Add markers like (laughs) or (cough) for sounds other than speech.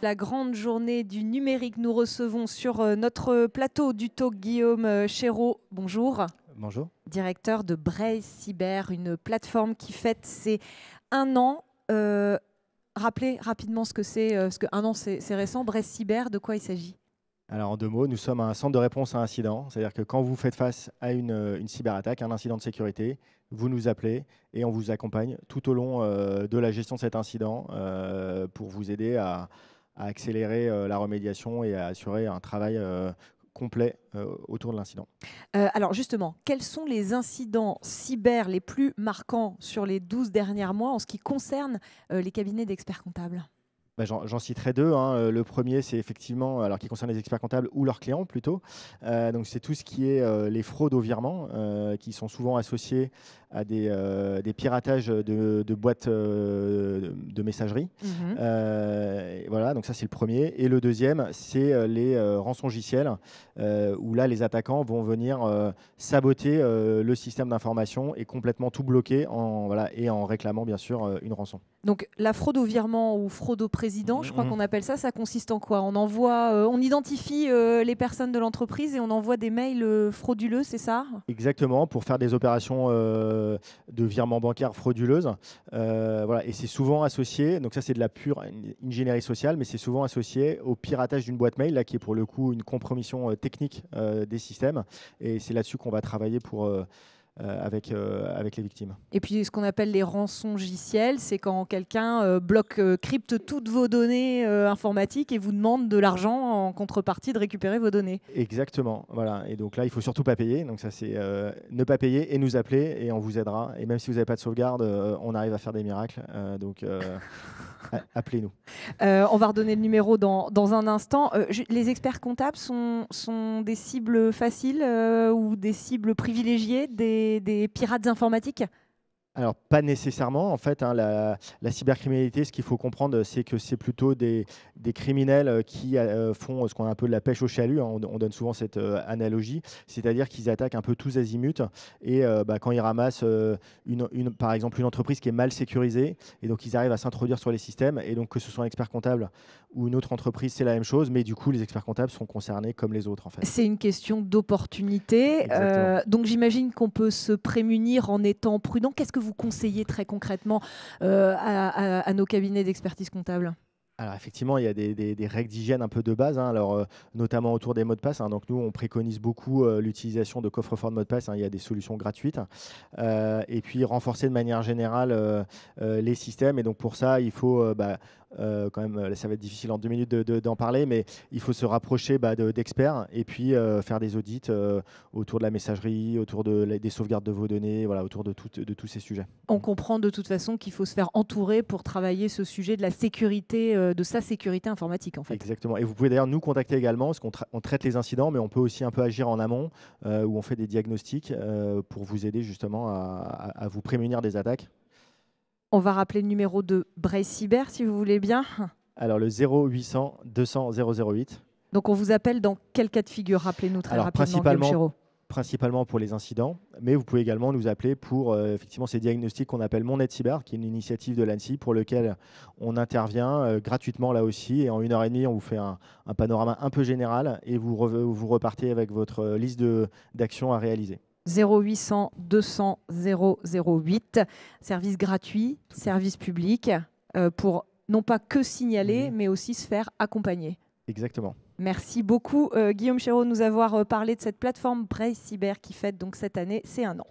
La grande journée du numérique, nous recevons sur euh, notre plateau du talk Guillaume euh, Chérault. Bonjour. Bonjour. Directeur de Braille Cyber, une plateforme qui fête ses un an. Euh, rappelez rapidement ce que c'est, parce qu'un an c'est récent. Braille Cyber, de quoi il s'agit alors en deux mots, nous sommes un centre de réponse à incident, c'est-à-dire que quand vous faites face à une, cyberattaque, un incident de sécurité, vous nous appelez et on vous accompagne tout au long de la gestion de cet incident pour vous aider à, à accélérer euh, la remédiation et à assurer un travail euh, complet euh, autour de l'incident. alors justement, quels sont les incidents cyber les plus marquants sur les 12 derniers mois en ce qui concerne les cabinets d'experts comptables bah, j'en citerai deux. Hein. Euh, le premier, c'est effectivement, alors qui concerne les experts comptables ou leurs clients plutôt. Euh, donc, c'est tout ce qui est euh, les fraudes au virement, qui sont souvent associées à des, piratages de, boîtes de messagerie. Mhm. voilà, donc ça, c'est le premier. Et le deuxième, c'est les rançongiciels, où là, les attaquants vont venir saboter le système d'information et complètement tout bloquer en, et en réclamant, bien sûr, une rançon. Donc la fraude au virement ou fraude au président, je crois mm-hmm. qu'on appelle ça, ça consiste en quoi On envoie, euh, on identifie euh, les personnes de l'entreprise et on envoie des mails euh, frauduleux, c'est ça Exactement, pour faire des opérations de virement bancaire frauduleuse. voilà, et c'est souvent associé, donc ça c'est de la pure ingénierie sociale, mais c'est souvent associé au piratage d'une boîte mail, là qui est pour le coup une compromission technique des systèmes. Et c'est là-dessus qu'on va travailler pour euh, avec, euh, avec les victimes. Et puis ce qu'on appelle les rançongiciels, c'est quand quelqu'un euh, bloque, crypte toutes vos données informatiques et vous demande de l'argent en contrepartie de récupérer vos données. Exactement, voilà. Et donc là, il faut surtout pas payer. Donc ça, c'est ne pas payer et nous appeler et on vous aidera. Et même si vous n'avez pas de sauvegarde, on arrive à faire des miracles. donc (laughs) (laughs) Appelez-nous. Euh, on va redonner le numéro dans, un instant. Euh, les experts comptables sont, des cibles faciles euh, ou des cibles privilégiées des pirates informatiques alors, pas nécessairement. En fait, hein, la, la, cybercriminalité, ce qu'il faut comprendre, euh, c'est que c'est plutôt des, des, criminels euh, qui euh, font ce qu'on appelle un peu de la pêche au chalut. Hein. On, donne souvent cette analogie. C'est-à-dire qu'ils attaquent un peu tous azimuts. Et bah, quand ils ramassent, une, une, par exemple, une entreprise qui est mal sécurisée, et donc ils arrivent à s'introduire sur les systèmes. Et donc, que ce soit un expert comptable ou une autre entreprise, c'est la même chose. Mais du coup, les experts comptables sont concernés comme les autres. En fait. C'est une question d'opportunité. donc, j'imagine qu'on peut se prémunir en étant prudent. Qu'est-ce que vous vous conseillez très concrètement euh, à nos cabinets d'expertise comptable alors effectivement, il y a des, règles d'hygiène un peu de base, hein. alors, euh, notamment autour des mots de passe. Hein. donc nous, on préconise beaucoup euh, l'utilisation de coffres-forts de mots de passe. Hein. il y a des solutions gratuites. Euh, et puis renforcer de manière générale les systèmes. Et donc pour ça, il faut bah, quand même, ça va être difficile en deux minutes d'en parler, mais il faut se rapprocher bah, d'experts et puis faire des audits autour de la messagerie, autour des sauvegardes de vos données, voilà, autour de, tous ces sujets. On comprend de toute façon qu'il faut se faire entourer pour travailler ce sujet de la sécurité euh, de sa sécurité informatique en fait. Exactement. Et vous pouvez d'ailleurs nous contacter également, parce qu'on traite les incidents, mais on peut aussi un peu agir en amont, euh, où on fait des diagnostics euh, pour vous aider justement à, vous prémunir des attaques. On va rappeler le numéro de Bray Cyber, si vous voulez bien. Alors le 0800 200 008. Donc on vous appelle dans quel cas de figure Rappelez-nous très Alors, rapidement. Principalement principalement pour les incidents, mais vous pouvez également nous appeler pour euh, effectivement ces diagnostics qu'on appelle Mon Aide Cyber, qui est une initiative de l'ANSI pour lequel on intervient euh, gratuitement là aussi. Et en une heure et demie, on vous fait un, panorama un peu général et vous, vous repartez avec votre liste d'actions à réaliser. 0800 200 008, service gratuit, service public, euh, pour non pas que signaler, mmh. mais aussi se faire accompagner. Exactement. Merci beaucoup euh, Guillaume Chéreau de nous avoir euh, parlé de cette plateforme Braille Cyber qui fête donc cette année c'est un an.